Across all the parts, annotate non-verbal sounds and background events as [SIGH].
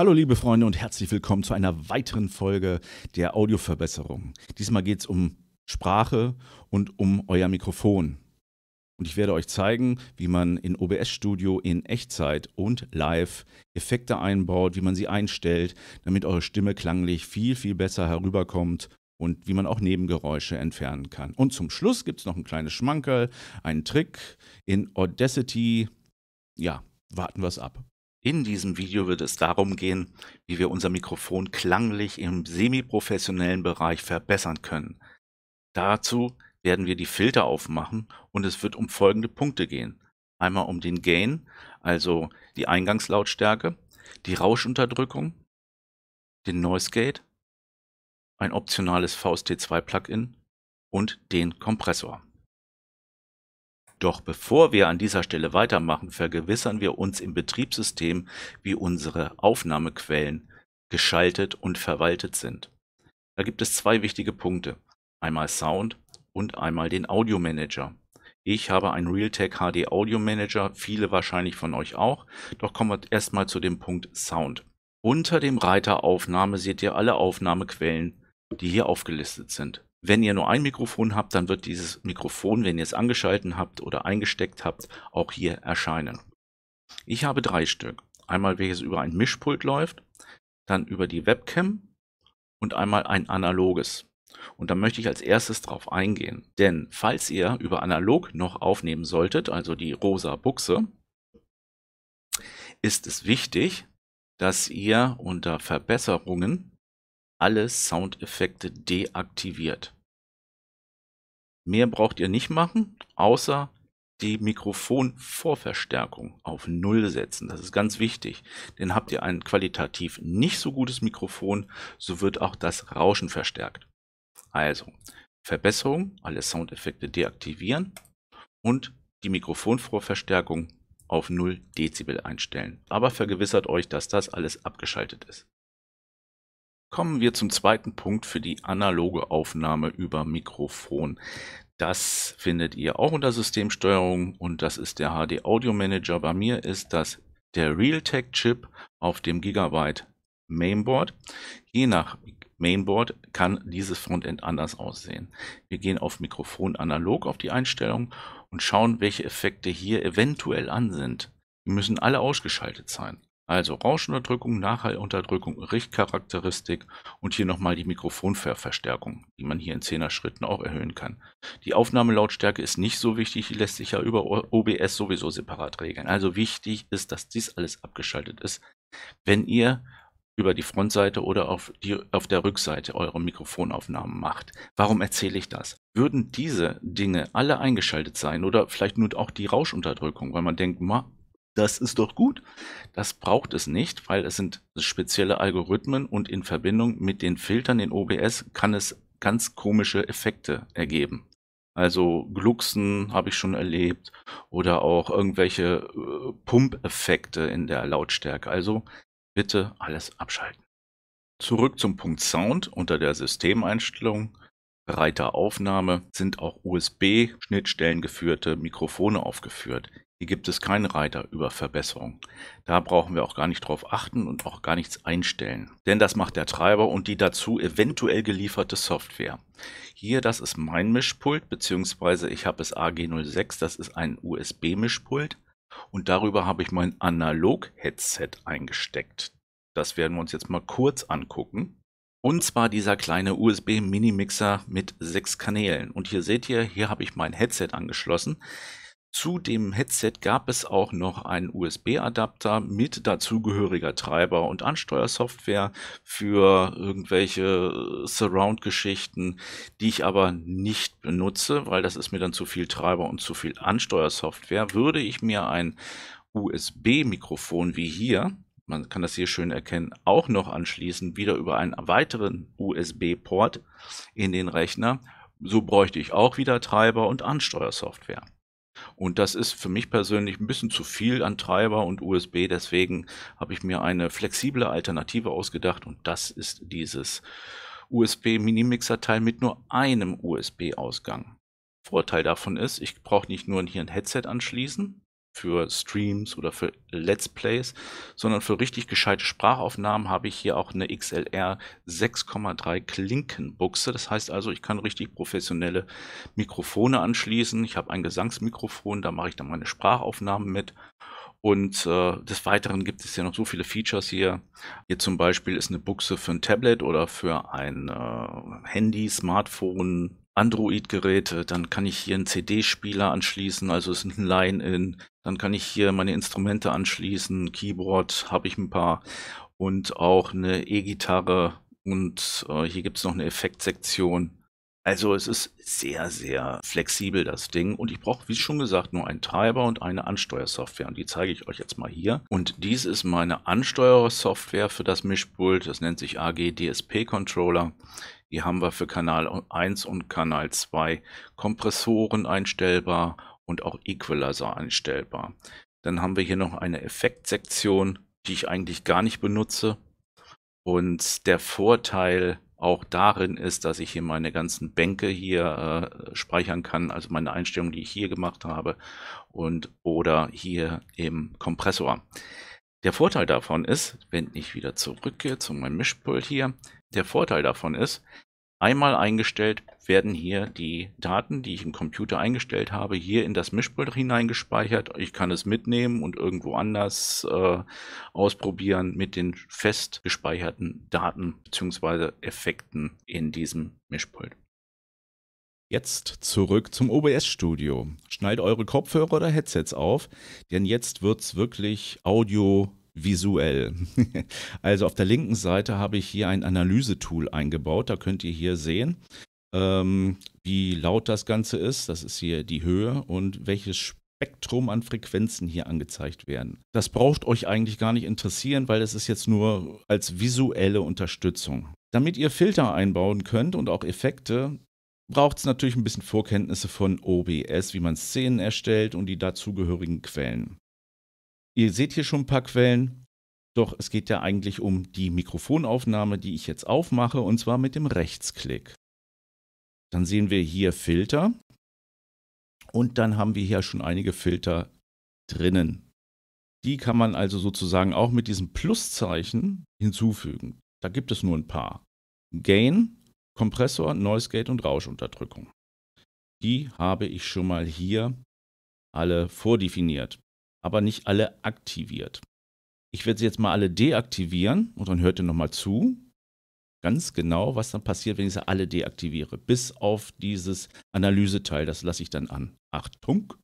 Hallo liebe Freunde und herzlich willkommen zu einer weiteren Folge der Audioverbesserung. Diesmal geht es um Sprache und um euer Mikrofon. Und ich werde euch zeigen, wie man in OBS Studio in Echtzeit und live Effekte einbaut, wie man sie einstellt, damit eure Stimme klanglich viel, viel besser herüberkommt und wie man auch Nebengeräusche entfernen kann. Und zum Schluss gibt es noch ein kleines Schmankerl, einen Trick in Audacity. Ja, warten wir es ab. In diesem Video wird es darum gehen, wie wir unser Mikrofon klanglich im semi-professionellen Bereich verbessern können. Dazu werden wir die Filter aufmachen und es wird um folgende Punkte gehen. Einmal um den Gain, also die Eingangslautstärke, die Rauschunterdrückung, den Noise Gate, ein optionales VST2 Plugin und den Kompressor. Doch bevor wir an dieser Stelle weitermachen, vergewissern wir uns im Betriebssystem, wie unsere Aufnahmequellen geschaltet und verwaltet sind. Da gibt es zwei wichtige Punkte, einmal Sound und einmal den Audio Manager. Ich habe einen Realtek HD Audio Manager, viele wahrscheinlich von euch auch, doch kommen wir erstmal zu dem Punkt Sound. Unter dem Reiter Aufnahme seht ihr alle Aufnahmequellen, die hier aufgelistet sind. Wenn ihr nur ein Mikrofon habt, dann wird dieses Mikrofon, wenn ihr es angeschalten habt oder eingesteckt habt, auch hier erscheinen. Ich habe drei Stück. Einmal welches über ein Mischpult läuft, dann über die Webcam und einmal ein analoges. Und da möchte ich als erstes drauf eingehen. Denn falls ihr über analog noch aufnehmen solltet, also die rosa Buchse, ist es wichtig, dass ihr unter Verbesserungen alle Soundeffekte deaktiviert. Mehr braucht ihr nicht machen, außer die Mikrofonvorverstärkung auf Null setzen. Das ist ganz wichtig, denn habt ihr ein qualitativ nicht so gutes Mikrofon, so wird auch das Rauschen verstärkt. Also Verbesserung, alle Soundeffekte deaktivieren und die Mikrofonvorverstärkung auf 0 Dezibel einstellen. Aber vergewissert euch, dass das alles abgeschaltet ist. Kommen wir zum zweiten Punkt für die analoge Aufnahme über Mikrofon. Das findet ihr auch unter Systemsteuerung und das ist der HD Audio Manager. Bei mir ist das der Realtek Chip auf dem Gigabyte Mainboard. Je nach Mainboard kann dieses Frontend anders aussehen. Wir gehen auf Mikrofon analog auf die Einstellung und schauen, welche Effekte hier eventuell an sind. Die müssen alle ausgeschaltet sein. Also Rauschunterdrückung, Nachhallunterdrückung, Richtcharakteristik und hier nochmal die Mikrofonverstärkung, die man hier in 10er Schritten auch erhöhen kann. Die Aufnahmelautstärke ist nicht so wichtig, die lässt sich ja über OBS sowieso separat regeln. Also wichtig ist, dass dies alles abgeschaltet ist, wenn ihr über die Frontseite oder auf, die, auf der Rückseite eure Mikrofonaufnahmen macht. Warum erzähle ich das? Würden diese Dinge alle eingeschaltet sein oder vielleicht nur auch die Rauschunterdrückung, weil man denkt, das ist doch gut. Das braucht es nicht, weil es sind spezielle Algorithmen und in Verbindung mit den Filtern in OBS kann es ganz komische Effekte ergeben. Also Glucksen habe ich schon erlebt oder auch irgendwelche äh, Pumpeffekte in der Lautstärke. Also bitte alles abschalten. Zurück zum Punkt Sound unter der Systemeinstellung. Reiter Aufnahme sind auch USB-Schnittstellen geführte Mikrofone aufgeführt. Hier gibt es keinen Reiter über Verbesserung. Da brauchen wir auch gar nicht drauf achten und auch gar nichts einstellen. Denn das macht der Treiber und die dazu eventuell gelieferte Software. Hier, das ist mein Mischpult, beziehungsweise ich habe es AG06, das ist ein USB-Mischpult. Und darüber habe ich mein Analog-Headset eingesteckt. Das werden wir uns jetzt mal kurz angucken. Und zwar dieser kleine USB-Mini-Mixer mit sechs Kanälen. Und hier seht ihr, hier habe ich mein Headset angeschlossen. Zu dem Headset gab es auch noch einen USB-Adapter mit dazugehöriger Treiber und Ansteuersoftware für irgendwelche äh, Surround-Geschichten, die ich aber nicht benutze, weil das ist mir dann zu viel Treiber und zu viel Ansteuersoftware. Würde ich mir ein USB-Mikrofon wie hier, man kann das hier schön erkennen, auch noch anschließen, wieder über einen weiteren USB-Port in den Rechner, so bräuchte ich auch wieder Treiber und Ansteuersoftware. Und das ist für mich persönlich ein bisschen zu viel an Treiber und USB. Deswegen habe ich mir eine flexible Alternative ausgedacht und das ist dieses USB-Minimixer-Teil mit nur einem USB-Ausgang. Vorteil davon ist, ich brauche nicht nur hier ein Headset anschließen, für Streams oder für Let's Plays, sondern für richtig gescheite Sprachaufnahmen habe ich hier auch eine XLR 6,3 Klinkenbuchse. Das heißt also, ich kann richtig professionelle Mikrofone anschließen. Ich habe ein Gesangsmikrofon, da mache ich dann meine Sprachaufnahmen mit. Und äh, des Weiteren gibt es ja noch so viele Features hier. Hier zum Beispiel ist eine Buchse für ein Tablet oder für ein äh, Handy, Smartphone, Android-Geräte, dann kann ich hier einen CD-Spieler anschließen, also ist ein Line-In, dann kann ich hier meine Instrumente anschließen, Keyboard habe ich ein paar und auch eine E-Gitarre und äh, hier gibt es noch eine Effektsektion. Also es ist sehr, sehr flexibel das Ding und ich brauche, wie schon gesagt, nur einen Treiber und eine Ansteuersoftware und die zeige ich euch jetzt mal hier. Und dies ist meine Ansteuersoftware für das Mischpult, das nennt sich AG DSP Controller. Die haben wir für Kanal 1 und Kanal 2 Kompressoren einstellbar und auch Equalizer einstellbar. Dann haben wir hier noch eine Effektsektion, die ich eigentlich gar nicht benutze. Und der Vorteil auch darin ist, dass ich hier meine ganzen Bänke hier äh, speichern kann, also meine Einstellungen, die ich hier gemacht habe und oder hier im Kompressor. Der Vorteil davon ist, wenn ich wieder zurückgehe zu meinem Mischpult hier, der Vorteil davon ist, einmal eingestellt werden hier die Daten, die ich im Computer eingestellt habe, hier in das Mischpult hineingespeichert. Ich kann es mitnehmen und irgendwo anders äh, ausprobieren mit den fest gespeicherten Daten bzw. Effekten in diesem Mischpult. Jetzt zurück zum OBS-Studio. Schneidet eure Kopfhörer oder Headsets auf, denn jetzt wird es wirklich Audio visuell. [LAUGHS] also auf der linken Seite habe ich hier ein Analyse-Tool eingebaut. Da könnt ihr hier sehen, ähm, wie laut das Ganze ist. Das ist hier die Höhe und welches Spektrum an Frequenzen hier angezeigt werden. Das braucht euch eigentlich gar nicht interessieren, weil es ist jetzt nur als visuelle Unterstützung. Damit ihr Filter einbauen könnt und auch Effekte, braucht es natürlich ein bisschen Vorkenntnisse von OBS, wie man Szenen erstellt und die dazugehörigen Quellen. Ihr seht hier schon ein paar Quellen, doch es geht ja eigentlich um die Mikrofonaufnahme, die ich jetzt aufmache, und zwar mit dem Rechtsklick. Dann sehen wir hier Filter und dann haben wir hier schon einige Filter drinnen. Die kann man also sozusagen auch mit diesem Pluszeichen hinzufügen. Da gibt es nur ein paar. Gain, Kompressor, Noise Gate und Rauschunterdrückung. Die habe ich schon mal hier alle vordefiniert aber nicht alle aktiviert. Ich werde sie jetzt mal alle deaktivieren und dann hört ihr nochmal zu, ganz genau, was dann passiert, wenn ich sie alle deaktiviere. Bis auf dieses Analyseteil, das lasse ich dann an. Achtung.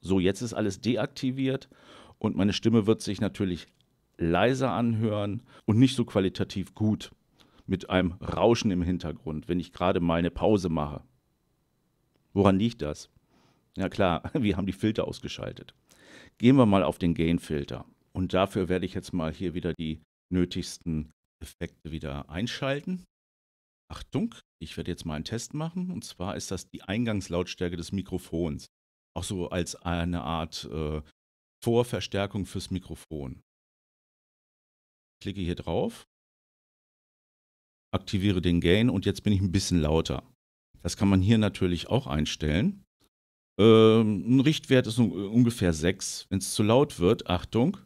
So, jetzt ist alles deaktiviert und meine Stimme wird sich natürlich leiser anhören und nicht so qualitativ gut mit einem Rauschen im Hintergrund, wenn ich gerade mal eine Pause mache. Woran liegt das? Na klar, [LAUGHS] wir haben die Filter ausgeschaltet. Gehen wir mal auf den Gain-Filter. Und dafür werde ich jetzt mal hier wieder die nötigsten Effekte wieder einschalten. Achtung, ich werde jetzt mal einen Test machen. Und zwar ist das die Eingangslautstärke des Mikrofons. Auch so als eine Art äh, Vorverstärkung fürs Mikrofon. Klicke hier drauf, aktiviere den Gain und jetzt bin ich ein bisschen lauter. Das kann man hier natürlich auch einstellen. Ähm, ein Richtwert ist ungefähr 6. Wenn es zu laut wird, Achtung.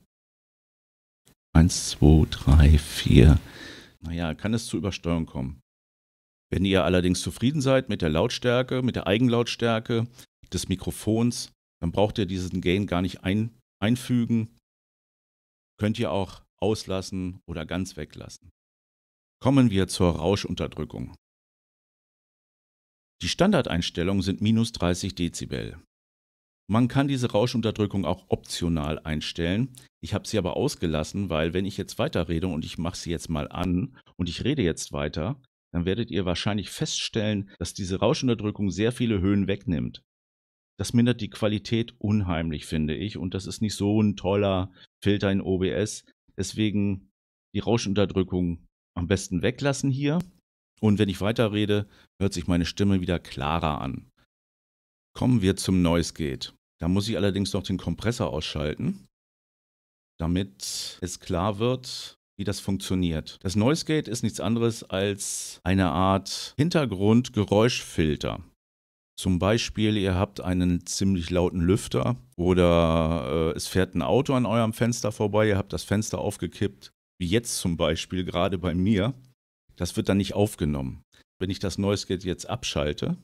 1, 2, 3, 4. Naja, kann es zu Übersteuerung kommen. Wenn ihr allerdings zufrieden seid mit der Lautstärke, mit der Eigenlautstärke des Mikrofons, dann braucht ihr diesen Gain gar nicht ein, einfügen. Könnt ihr auch auslassen oder ganz weglassen. Kommen wir zur Rauschunterdrückung. Die Standardeinstellungen sind minus 30 Dezibel. Man kann diese Rauschunterdrückung auch optional einstellen. Ich habe sie aber ausgelassen, weil wenn ich jetzt weiterrede und ich mache sie jetzt mal an und ich rede jetzt weiter, dann werdet ihr wahrscheinlich feststellen, dass diese Rauschunterdrückung sehr viele Höhen wegnimmt. Das mindert die Qualität unheimlich, finde ich, und das ist nicht so ein toller Filter in OBS. Deswegen die Rauschunterdrückung am besten weglassen hier und wenn ich weiterrede, hört sich meine Stimme wieder klarer an. Kommen wir zum Noise Gate. Da muss ich allerdings noch den Kompressor ausschalten, damit es klar wird, wie das funktioniert. Das Noise Gate ist nichts anderes als eine Art Hintergrundgeräuschfilter. Zum Beispiel, ihr habt einen ziemlich lauten Lüfter oder äh, es fährt ein Auto an eurem Fenster vorbei, ihr habt das Fenster aufgekippt, wie jetzt zum Beispiel gerade bei mir das wird dann nicht aufgenommen. Wenn ich das Noise Gate jetzt abschalte,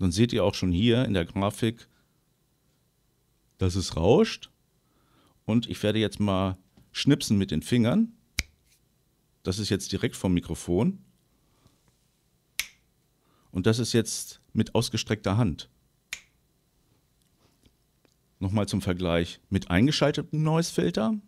dann seht ihr auch schon hier in der Grafik, dass es rauscht. Und ich werde jetzt mal schnipsen mit den Fingern. Das ist jetzt direkt vom Mikrofon. Und das ist jetzt mit ausgestreckter Hand. Nochmal zum Vergleich mit eingeschaltetem Noise-Filter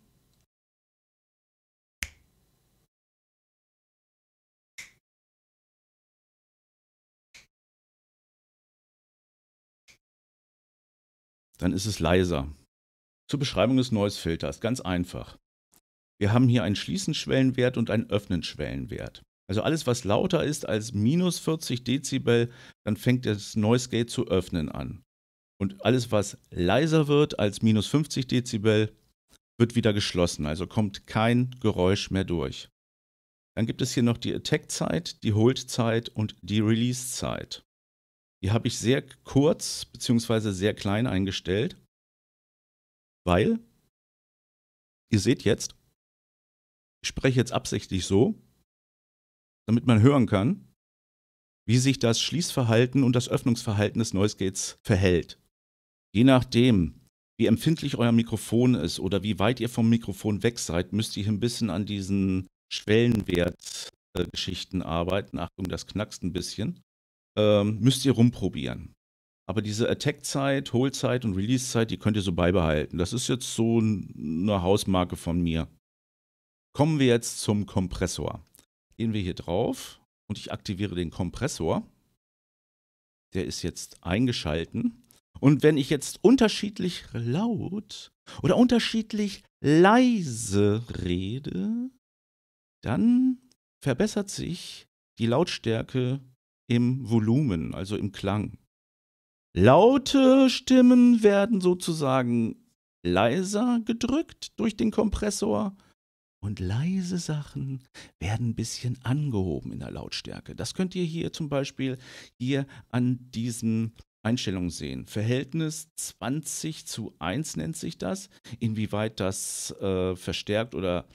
dann ist es leiser. Zur Beschreibung des Noise-Filters, ganz einfach. Wir haben hier einen Schließenschwellenwert und einen Öffnenschwellenwert. Also alles, was lauter ist als minus 40 Dezibel, dann fängt das Noise Gate zu öffnen an. Und alles, was leiser wird als minus 50 Dezibel, wird wieder geschlossen. Also kommt kein Geräusch mehr durch. Dann gibt es hier noch die Attack-Zeit, die Hold-Zeit und die Release-Zeit. Die habe ich sehr kurz bzw. sehr klein eingestellt, weil ihr seht jetzt, ich spreche jetzt absichtlich so, damit man hören kann, wie sich das Schließverhalten und das Öffnungsverhalten des Noise Gates verhält. Je nachdem, wie empfindlich euer Mikrofon ist oder wie weit ihr vom Mikrofon weg seid, müsst ihr ein bisschen an diesen Schwellenwertgeschichten äh, arbeiten. Achtung, das knackst ein bisschen ähm, müsst ihr rumprobieren. Aber diese Attack-Zeit, Hold-Zeit und Release-Zeit, die könnt ihr so beibehalten. Das ist jetzt so eine Hausmarke von mir. Kommen wir jetzt zum Kompressor. Gehen wir hier drauf und ich aktiviere den Kompressor. Der ist jetzt eingeschalten. Und wenn ich jetzt unterschiedlich laut oder unterschiedlich leise rede, dann verbessert sich die Lautstärke im Volumen, also im Klang. Laute Stimmen werden sozusagen leiser gedrückt durch den Kompressor und leise Sachen werden ein bisschen angehoben in der Lautstärke. Das könnt ihr hier zum Beispiel hier an diesen Einstellungen sehen. Verhältnis 20 zu 1 nennt sich das. Inwieweit das äh, verstärkt oder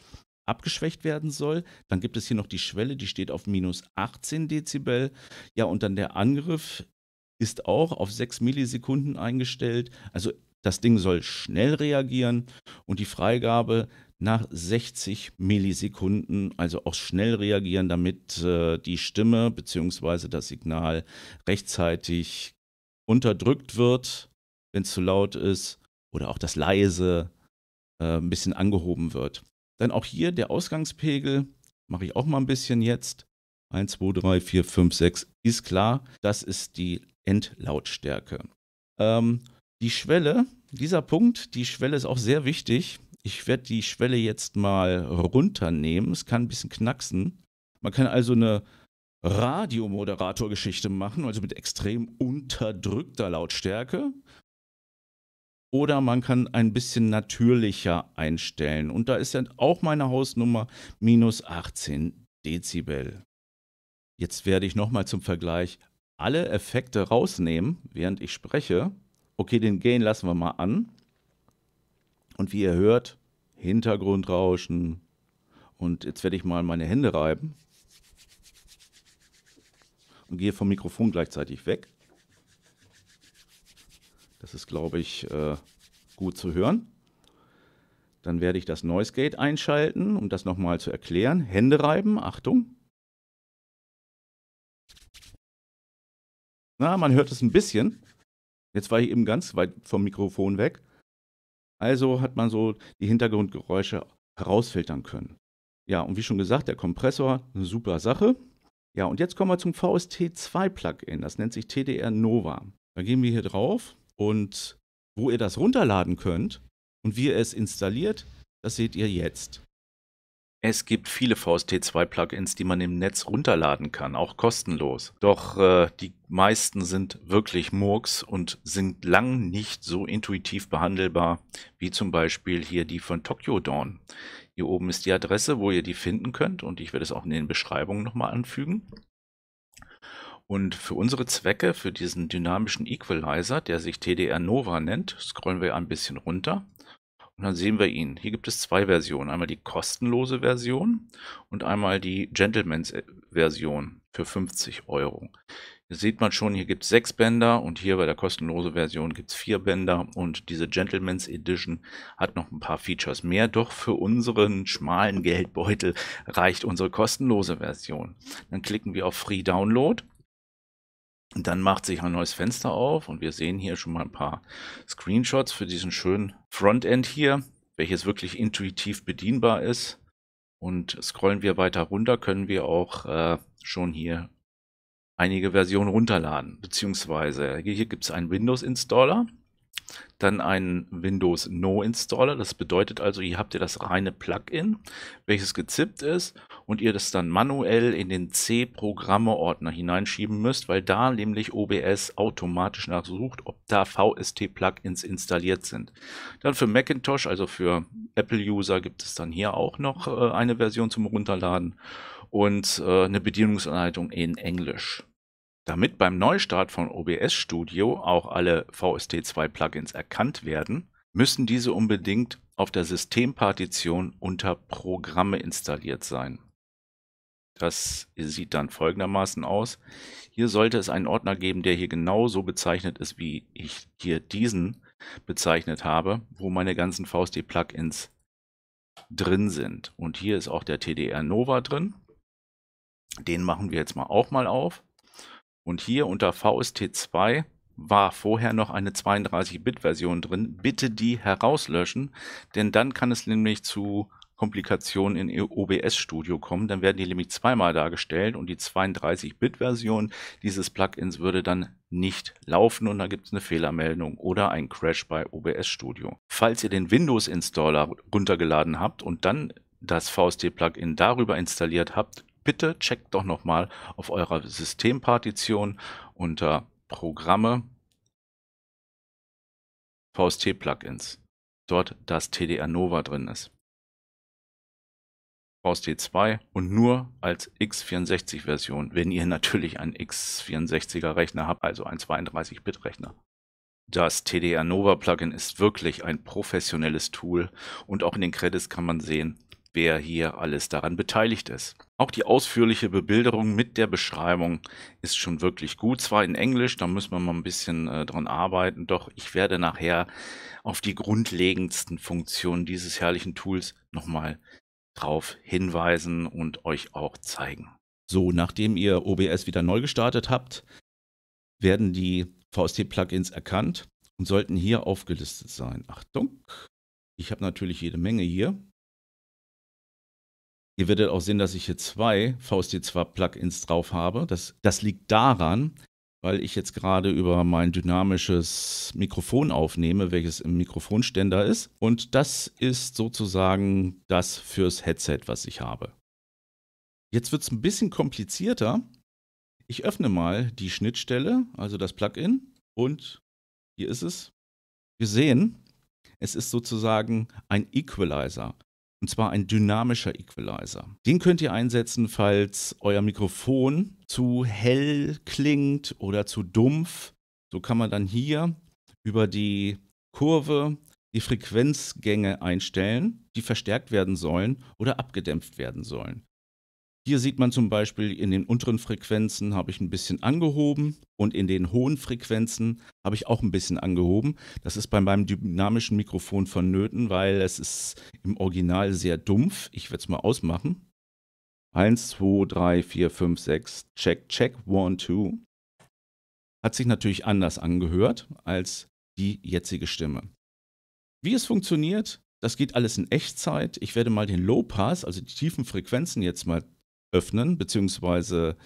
abgeschwächt werden soll. Dann gibt es hier noch die Schwelle, die steht auf minus 18 Dezibel. Ja, und dann der Angriff ist auch auf 6 Millisekunden eingestellt. Also das Ding soll schnell reagieren und die Freigabe nach 60 Millisekunden, also auch schnell reagieren, damit äh, die Stimme bzw. das Signal rechtzeitig unterdrückt wird, wenn es zu laut ist oder auch das leise äh, ein bisschen angehoben wird. Dann auch hier der Ausgangspegel, mache ich auch mal ein bisschen jetzt. 1, 2, 3, 4, 5, 6 ist klar. Das ist die Endlautstärke. Ähm, die Schwelle, dieser Punkt, die Schwelle ist auch sehr wichtig. Ich werde die Schwelle jetzt mal runternehmen. Es kann ein bisschen knacksen. Man kann also eine Radiomoderatorgeschichte machen, also mit extrem unterdrückter Lautstärke oder man kann ein bisschen natürlicher einstellen. Und da ist dann auch meine Hausnummer minus 18 Dezibel. Jetzt werde ich nochmal zum Vergleich alle Effekte rausnehmen, während ich spreche. Okay, den Gain lassen wir mal an. Und wie ihr hört, Hintergrundrauschen. Und jetzt werde ich mal meine Hände reiben. Und gehe vom Mikrofon gleichzeitig weg. Das ist, glaube ich, äh, gut zu hören. Dann werde ich das Noise Gate einschalten, um das nochmal zu erklären. Hände reiben, Achtung. Na, man hört es ein bisschen. Jetzt war ich eben ganz weit vom Mikrofon weg. Also hat man so die Hintergrundgeräusche herausfiltern können. Ja, und wie schon gesagt, der Kompressor, eine super Sache. Ja, und jetzt kommen wir zum VST2 Plugin. Das nennt sich TDR Nova. Da gehen wir hier drauf und wo ihr das runterladen könnt und wie ihr es installiert, das seht ihr jetzt. Es gibt viele VST2-Plugins, die man im Netz runterladen kann, auch kostenlos. Doch äh, die meisten sind wirklich Murks und sind lang nicht so intuitiv behandelbar, wie zum Beispiel hier die von Tokyo Dawn. Hier oben ist die Adresse, wo ihr die finden könnt und ich werde es auch in den Beschreibungen nochmal anfügen. Und für unsere Zwecke, für diesen dynamischen Equalizer, der sich TDR Nova nennt, scrollen wir ein bisschen runter. Und dann sehen wir ihn. Hier gibt es zwei Versionen. Einmal die kostenlose Version und einmal die Gentleman's äh, Version für 50 Euro. Hier sieht man schon, hier gibt es sechs Bänder und hier bei der kostenlosen Version gibt es vier Bänder und diese Gentleman's Edition hat noch ein paar Features mehr. Doch für unseren schmalen Geldbeutel reicht unsere kostenlose Version. Dann klicken wir auf Free Download und dann macht sich ein neues Fenster auf und wir sehen hier schon mal ein paar Screenshots für diesen schönen Frontend hier, welches wirklich intuitiv bedienbar ist. Und scrollen wir weiter runter, können wir auch äh, schon hier einige Versionen runterladen. Beziehungsweise hier, hier gibt es einen Windows-Installer dann einen Windows No Installer. Das bedeutet also, hier habt ihr das reine Plugin, welches gezippt ist und ihr das dann manuell in den C-Programme-Ordner hineinschieben müsst, weil da nämlich OBS automatisch nachsucht, ob da VST-Plugins installiert sind. Dann für Macintosh, also für Apple-User, gibt es dann hier auch noch äh, eine Version zum Runterladen und äh, eine Bedienungsanleitung in Englisch. Damit beim Neustart von OBS Studio auch alle VST2-Plugins erkannt werden, müssen diese unbedingt auf der Systempartition unter Programme installiert sein. Das sieht dann folgendermaßen aus. Hier sollte es einen Ordner geben, der hier genauso bezeichnet ist, wie ich hier diesen bezeichnet habe, wo meine ganzen VST-Plugins drin sind. Und hier ist auch der TDR Nova drin. Den machen wir jetzt mal auch mal auf. Und hier unter VST2 war vorher noch eine 32-Bit-Version drin. Bitte die herauslöschen, denn dann kann es nämlich zu Komplikationen in OBS Studio kommen. Dann werden die nämlich zweimal dargestellt und die 32-Bit-Version dieses Plugins würde dann nicht laufen und da gibt es eine Fehlermeldung oder ein Crash bei OBS Studio. Falls ihr den Windows-Installer runtergeladen habt und dann das VST-Plugin darüber installiert habt, bitte checkt doch nochmal auf eurer Systempartition unter Programme VST-Plugins. Dort das TDR Nova drin ist. VST2 und nur als x64-Version, wenn ihr natürlich einen x64er-Rechner habt, also einen 32-Bit-Rechner. Das TDR Nova Plugin ist wirklich ein professionelles Tool und auch in den Credits kann man sehen, wer hier alles daran beteiligt ist. Auch die ausführliche Bebilderung mit der Beschreibung ist schon wirklich gut. Zwar in Englisch, da müssen wir mal ein bisschen äh, dran arbeiten, doch ich werde nachher auf die grundlegendsten Funktionen dieses herrlichen Tools nochmal drauf hinweisen und euch auch zeigen. So, nachdem ihr OBS wieder neu gestartet habt, werden die VST-Plugins erkannt und sollten hier aufgelistet sein. Achtung, ich habe natürlich jede Menge hier. Ihr werdet auch sehen, dass ich hier zwei VST2-Plugins drauf habe. Das, das liegt daran, weil ich jetzt gerade über mein dynamisches Mikrofon aufnehme, welches im Mikrofonständer ist. Und das ist sozusagen das fürs Headset, was ich habe. Jetzt wird es ein bisschen komplizierter. Ich öffne mal die Schnittstelle, also das Plugin, und hier ist es. Wir sehen, es ist sozusagen ein Equalizer. Und zwar ein dynamischer Equalizer. Den könnt ihr einsetzen, falls euer Mikrofon zu hell klingt oder zu dumpf. So kann man dann hier über die Kurve die Frequenzgänge einstellen, die verstärkt werden sollen oder abgedämpft werden sollen. Hier sieht man zum Beispiel, in den unteren Frequenzen habe ich ein bisschen angehoben und in den hohen Frequenzen habe ich auch ein bisschen angehoben. Das ist bei meinem dynamischen Mikrofon vonnöten, weil es ist im Original sehr dumpf. Ich werde es mal ausmachen. 1, 2, 3, 4, 5, 6, check, check, 1, 2. Hat sich natürlich anders angehört als die jetzige Stimme. Wie es funktioniert, das geht alles in Echtzeit. Ich werde mal den Low Pass, also die tiefen Frequenzen jetzt mal öffnen, beziehungsweise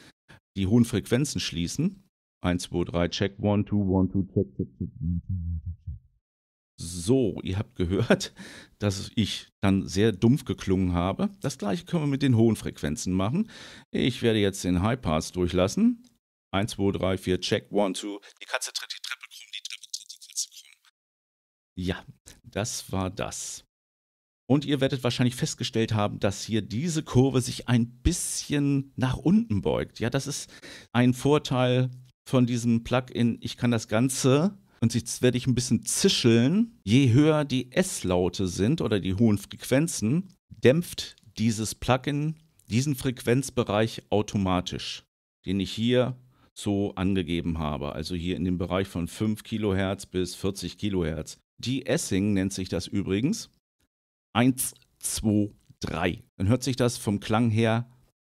die hohen Frequenzen schließen. 1, 2, 3, check, 1, 2, 1, 2, check, check, check. So, ihr habt gehört, [LAUGHS] dass ich dann sehr dumpf geklungen habe. Das gleiche können wir mit den hohen Frequenzen machen. Ich werde jetzt den High Pass durchlassen. 1, 2, 3, 4, check, 1, 2. Die Katze tritt die Treppe krumm, die Treppe tritt die Katze krumm. Ja, das war das. Und ihr werdet wahrscheinlich festgestellt haben, dass hier diese Kurve sich ein bisschen nach unten beugt. Ja, das ist ein Vorteil von diesem Plugin. Ich kann das Ganze, und jetzt werde ich ein bisschen zischeln, je höher die S-Laute sind oder die hohen Frequenzen, dämpft dieses Plugin diesen Frequenzbereich automatisch, den ich hier so angegeben habe. Also hier in dem Bereich von 5 Kilohertz bis 40 Kilohertz. Die essing nennt sich das übrigens. Eins, zwei, drei. Dann hört sich das vom Klang her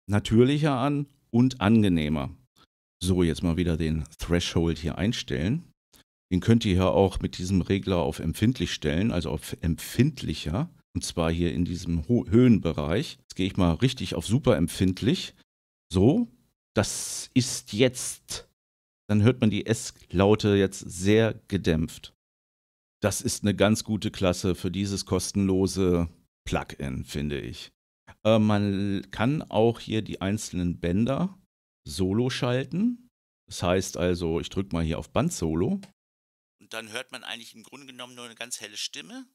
natürlicher an und angenehmer. So, jetzt mal wieder den Threshold hier einstellen. Den könnt ihr ja auch mit diesem Regler auf empfindlich stellen, also auf empfindlicher. Und zwar hier in diesem Ho Höhenbereich. Jetzt gehe ich mal richtig auf super empfindlich. So, das ist jetzt. Dann hört man die S-Laute jetzt sehr gedämpft das ist eine ganz gute Klasse für dieses kostenlose Plugin, finde ich. Äh, man kann auch hier die einzelnen Bänder solo schalten. Das heißt also, ich drücke mal hier auf Band Solo. Und dann hört man eigentlich im Grunde genommen nur eine ganz helle Stimme.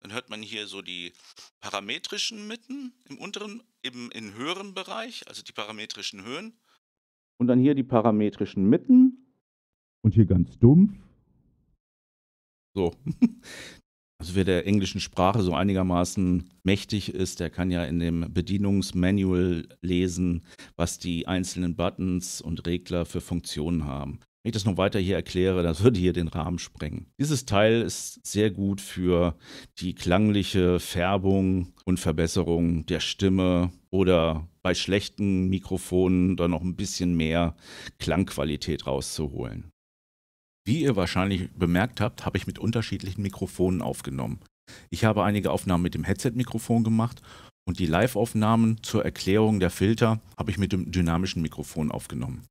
Dann hört man hier so die parametrischen Mitten im unteren, eben im höheren Bereich, also die parametrischen Höhen. Und dann hier die parametrischen Mitten. Und hier ganz dumpf so. [LAUGHS] Also wer der englischen Sprache so einigermaßen mächtig ist, der kann ja in dem Bedienungsmanual lesen, was die einzelnen Buttons und Regler für Funktionen haben. Wenn ich das noch weiter hier erkläre, das würde hier den Rahmen sprengen. Dieses Teil ist sehr gut für die klangliche Färbung und Verbesserung der Stimme oder bei schlechten Mikrofonen dann noch ein bisschen mehr Klangqualität rauszuholen. Wie ihr wahrscheinlich bemerkt habt, habe ich mit unterschiedlichen Mikrofonen aufgenommen. Ich habe einige Aufnahmen mit dem Headset-Mikrofon gemacht und die Live-Aufnahmen zur Erklärung der Filter habe ich mit dem dynamischen Mikrofon aufgenommen.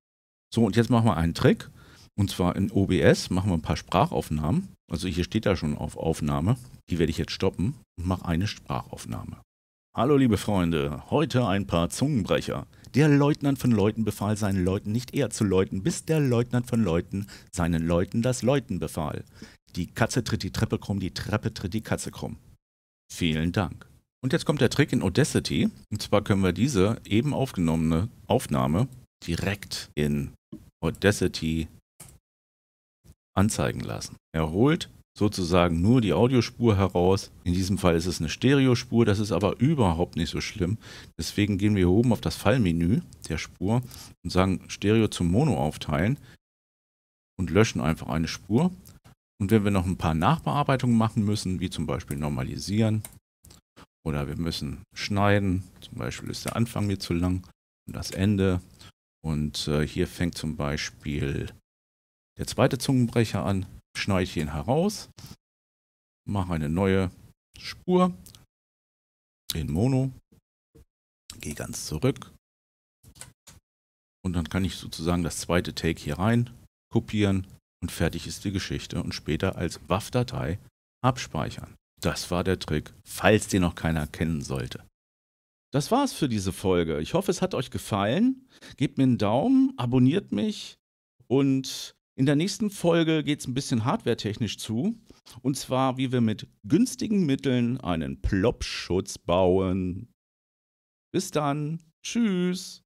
So, und jetzt machen wir einen Trick. Und zwar in OBS machen wir ein paar Sprachaufnahmen. Also hier steht da schon auf Aufnahme. Die werde ich jetzt stoppen und mache eine Sprachaufnahme. Hallo liebe Freunde, heute ein paar Zungenbrecher. Der Leutnant von Leuten befahl seinen Leuten nicht eher zu läuten, bis der Leutnant von Leuten seinen Leuten das Läuten befahl. Die Katze tritt die Treppe krumm, die Treppe tritt die Katze krumm. Vielen Dank. Und jetzt kommt der Trick in Audacity. Und zwar können wir diese eben aufgenommene Aufnahme direkt in Audacity anzeigen lassen. Er holt sozusagen nur die Audiospur heraus. In diesem Fall ist es eine Stereospur, das ist aber überhaupt nicht so schlimm. Deswegen gehen wir oben auf das Fallmenü der Spur und sagen Stereo zum Mono aufteilen und löschen einfach eine Spur. Und wenn wir noch ein paar Nachbearbeitungen machen müssen, wie zum Beispiel normalisieren oder wir müssen schneiden, zum Beispiel ist der Anfang mir zu lang und das Ende. Und äh, hier fängt zum Beispiel der zweite Zungenbrecher an schneide ich den heraus, mache eine neue Spur in Mono, gehe ganz zurück und dann kann ich sozusagen das zweite Take hier rein kopieren und fertig ist die Geschichte und später als WAV-Datei abspeichern. Das war der Trick, falls den noch keiner kennen sollte. Das war's für diese Folge. Ich hoffe, es hat euch gefallen. Gebt mir einen Daumen, abonniert mich und in der nächsten Folge geht es ein bisschen hardwaretechnisch zu. Und zwar, wie wir mit günstigen Mitteln einen Plopschutz bauen. Bis dann. Tschüss.